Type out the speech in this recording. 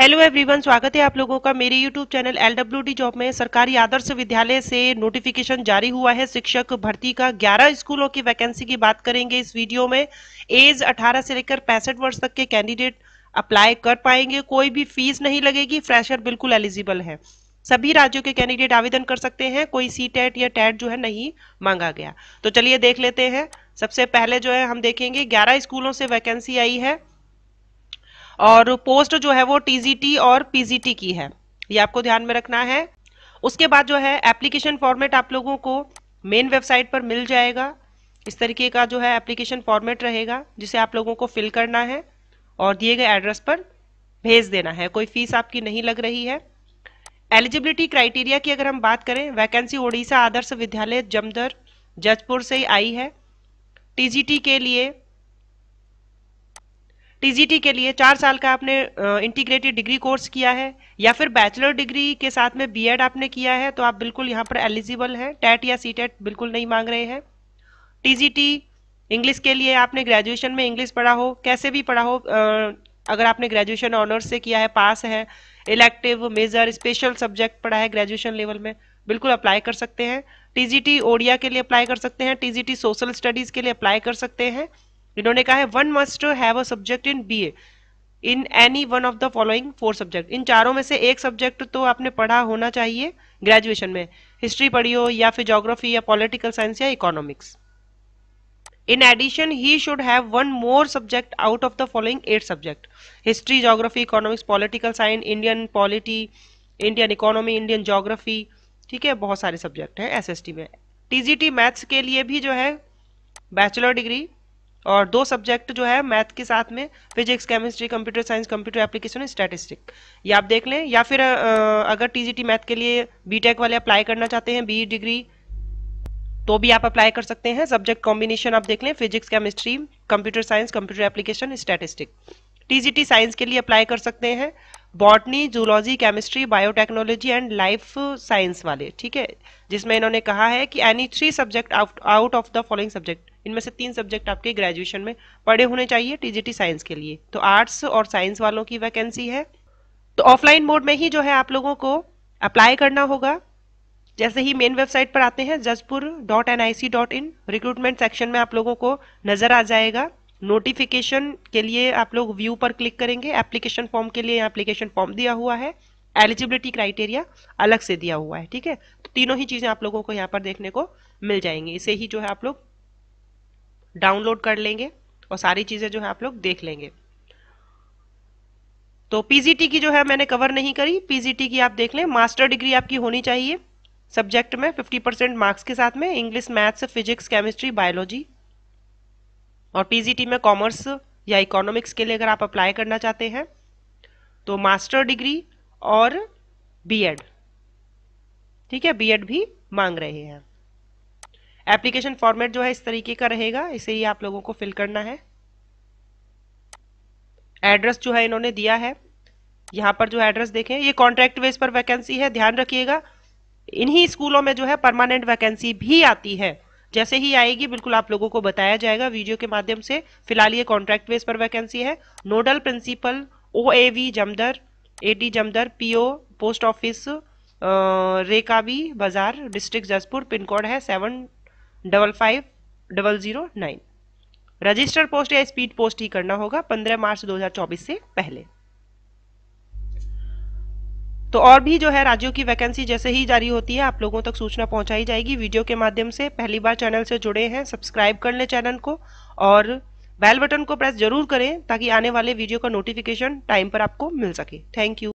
hello everyone स्वागत है आप लोगों का मेरे यूट्यूब चैनल डी जॉब में सरकारी आदर्श विद्यालय से नोटिफिकेशन जारी हुआ है शिक्षक भर्ती का 11 स्कूलों की वैकेंसी की बात करेंगे इस वीडियो में एज 18 से लेकर पैंसठ वर्ष तक के कैंडिडेट अप्लाई कर पाएंगे कोई भी फीस नहीं लगेगी फ्रेशर बिल्कुल एलिजिबल है सभी राज्यों के कैंडिडेट आवेदन कर सकते हैं कोई सी टेट e या टेट e जो है नहीं मांगा गया तो चलिए देख लेते हैं सबसे पहले जो है हम देखेंगे ग्यारह स्कूलों से वैकेंसी आई है और पोस्ट जो है वो टीजीटी और पीजीटी की है ये आपको ध्यान में रखना है उसके बाद जो है एप्लीकेशन फॉर्मेट आप लोगों को मेन वेबसाइट पर मिल जाएगा इस तरीके का जो है एप्लीकेशन फॉर्मेट रहेगा जिसे आप लोगों को फिल करना है और दिए गए एड्रेस पर भेज देना है कोई फीस आपकी नहीं लग रही है एलिजिबिलिटी क्राइटेरिया की अगर हम बात करें वैकेंसी ओडिशा आदर्श विद्यालय जमदर जजपुर से आई है टीजीटी के लिए टीजीटी के लिए चार साल का आपने इंटीग्रेटेड डिग्री कोर्स किया है या फिर बैचलर डिग्री के साथ में बीएड आपने किया है तो आप बिल्कुल यहाँ पर एलिजिबल हैं टैट या सी बिल्कुल नहीं मांग रहे हैं टीजीटी इंग्लिश के लिए आपने ग्रेजुएशन में इंग्लिश पढ़ा हो कैसे भी पढ़ा हो अगर आपने ग्रेजुएशन ऑनर्स से किया है पास है इलेक्टिव मेजर स्पेशल सब्जेक्ट पढ़ा है ग्रेजुएशन लेवल में बिल्कुल अप्लाई कर सकते हैं टीजीटी ओडिया के लिए अप्लाई कर सकते हैं टीजीटी सोशल स्टडीज़ के लिए अप्लाई कर सकते हैं इन्होंने कहा है one must have a subject in B A in any one of the following four subject इन चारों में से एक सब्जेक्ट तो आपने पढ़ा होना चाहिए ग्रेजुएशन में हिस्ट्री पढ़ी हो या फिर जोग्राफी या पॉलिटिकल साइंस या economics in addition he should have one more subject out of the following eight subject history geography economics political science Indian polity Indian economy Indian geography ठीक है बहुत सारे सब्जेक्ट हैं टी में TGT maths के लिए भी जो है बैचलर डिग्री और दो सब्जेक्ट जो है मैथ के साथ में physics chemistry computer science computer application statistic ये आप देख लें या फिर अगर टीजीटी मैथ के लिए बीटेक वाले अप्लाई करना चाहते हैं बी डिग्री e तो भी आप अप्लाई कर सकते हैं सब्जेक्ट कॉम्बिनेशन आप देख लें physics chemistry computer science computer application statistic TGT science के लिए अप्लाई कर सकते हैं botany zoology chemistry biotechnology and life science वाले ठीक है जिसमें इन्होंने कहा है कि any three subject out of the following subject इनमें से तीन सब्जेक्ट आपके ग्रेजुएशन में पढ़े होने चाहिए टीजीटी साइंस के लिए तो आर्ट्स और साइंस वालों की वैकेंसी है तो ऑफलाइन मोड में ही जो है आप लोगों को अप्लाई करना होगा जैसे ही मेन वेबसाइट पर आते हैं Jajpur dot N I C dot in recruitment section में आप लोगों को नजर आ जाएगा नोटिफिकेशन के लिए आप लोग व्यू पर क्लिक करेंगे एप्लीकेशन फॉर्म के लिए एप्लीकेशन फॉर्म दिया हुआ है एलिजिबिलिटी क्राइटेरिया अलग से दिया हुआ है ठीक है तो तीनों ही चीज़ें आप लोगों को यहाँ पर देखने को मिल जाएंगी इसे ही जो है आप लोग डाउनलोड कर लेंगे और सारी चीज़ें जो है आप लोग देख लेंगे तो पीजीटी की जो है मैंने कवर नहीं करी पीजीटी की आप देख लें मास्टर डिग्री आपकी होनी चाहिए सब्जेक्ट में 50 परसेंट मार्क्स के साथ में English maths physics chemistry biology और पीजीटी में कॉमर्स या इकोनॉमिक्स के लिए अगर आप अप्लाई करना चाहते हैं तो मास्टर डिग्री और बीएड ठीक है बीएड भी मांग रहे हैं एप्लीकेशन फॉर्मेट जो है इस तरीके का रहेगा इसे ही आप लोगों को फिल करना है एड्रेस जो है इन्होंने दिया है यहाँ पर जो एड्रेस देखें ये कॉन्ट्रैक्ट बेस पर वैकेंसी है ध्यान रखिएगा इन्हीं स्कूलों में जो है परमानेंट वैकेंसी भी आती है जैसे ही आएगी बिल्कुल आप लोगों को बताया जाएगा वीडियो के माध्यम से फिलहाल ये कॉन्ट्रैक्ट बेस पर वैकेंसी है nodal principal O A V Jamdar A D Jamdar O post office Rekabi Bazar district Jaspur pin code है seven double five double zero nine register post या स्पीड पोस्ट ही करना होगा 15 मार्च 2024 से पहले तो और भी जो है राज्यों की वैकेंसी जैसे ही जारी होती है आप लोगों तक सूचना पहुंचाई जाएगी वीडियो के माध्यम से पहली बार चैनल से जुड़े हैं सब्सक्राइब कर लें चैनल को और बेल बटन को प्रेस जरूर करें ताकि आने वाले वीडियो का नोटिफिकेशन टाइम पर आपको मिल सके थैंक यू